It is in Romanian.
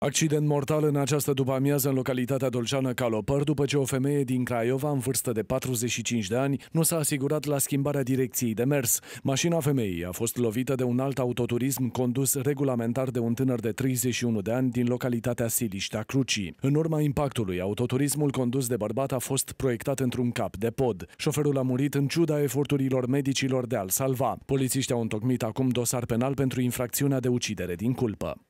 Accident mortal în această după-amiază în localitatea dolceană Calopăr, după ce o femeie din Craiova, în vârstă de 45 de ani, nu s-a asigurat la schimbarea direcției de mers. Mașina femeii a fost lovită de un alt autoturism condus regulamentar de un tânăr de 31 de ani din localitatea Siliștea Crucii. În urma impactului, autoturismul condus de bărbat a fost proiectat într-un cap de pod. Șoferul a murit în ciuda eforturilor medicilor de a-l salva. Polițiștii au întocmit acum dosar penal pentru infracțiunea de ucidere din culpă.